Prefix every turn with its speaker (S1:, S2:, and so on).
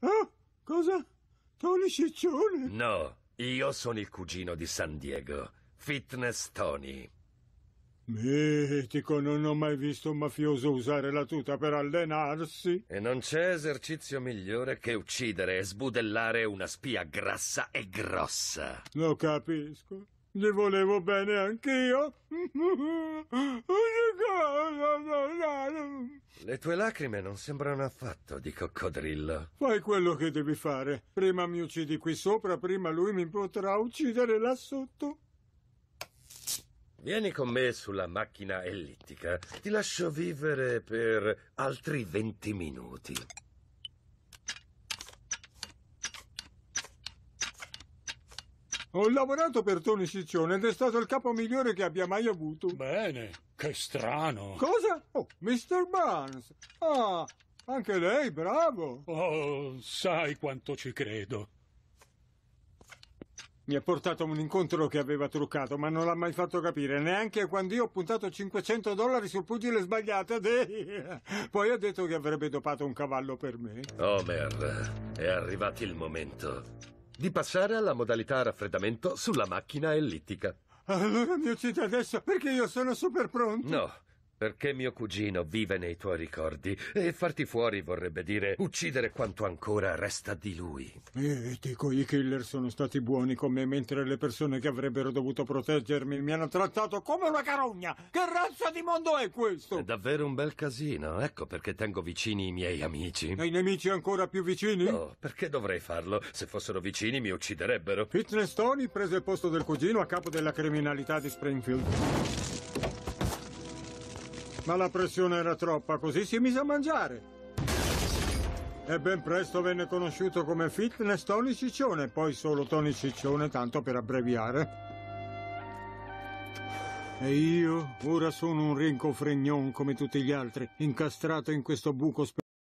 S1: Ah, cosa? Tony Ciccione?
S2: No, io sono il cugino di San Diego, Fitness Tony.
S1: Mitico, non ho mai visto un mafioso usare la tuta per allenarsi.
S2: E non c'è esercizio migliore che uccidere e sbudellare una spia grassa e grossa.
S1: Lo capisco. Gli volevo bene anch'io. Oh,
S2: le tue lacrime non sembrano affatto di coccodrillo.
S1: Fai quello che devi fare. Prima mi uccidi qui sopra, prima lui mi potrà uccidere là
S2: sotto. Vieni con me sulla macchina ellittica. Ti lascio vivere per altri venti minuti. Ho lavorato per
S1: Tony Ciccione ed è stato il capo migliore che abbia mai avuto. Bene, che strano. Cosa? Oh, Mr. Barnes. Ah, anche lei, bravo. Oh, sai quanto ci credo. Mi ha portato un incontro che aveva truccato, ma non l'ha mai fatto capire, neanche quando io ho puntato 500 dollari sul pugile sbagliato. Poi ha detto che avrebbe dopato un cavallo per me.
S2: Homer, oh, è arrivato il momento di passare alla modalità raffreddamento sulla macchina ellittica.
S1: Allora mi uccide adesso perché io sono super pronto. No,
S2: perché mio cugino vive nei tuoi ricordi e farti fuori vorrebbe dire uccidere quanto ancora resta di lui.
S1: E dico, i killer sono stati buoni con me mentre le persone che avrebbero dovuto proteggermi mi hanno trattato come una carogna.
S2: Che razza di mondo è questo? È davvero un bel casino. Ecco perché tengo vicini i miei amici. E i nemici ancora più vicini? No, oh, perché dovrei farlo? Se fossero vicini mi ucciderebbero. Fitness Tony prese il posto del
S1: cugino a capo della criminalità di Springfield. Ma la pressione era troppa, così si mise a mangiare. E ben presto venne conosciuto come Fitness Tony Ciccione, poi solo Tony Ciccione, tanto per abbreviare. E io ora sono un rincofregnon come tutti gli altri, incastrato in questo buco speciale.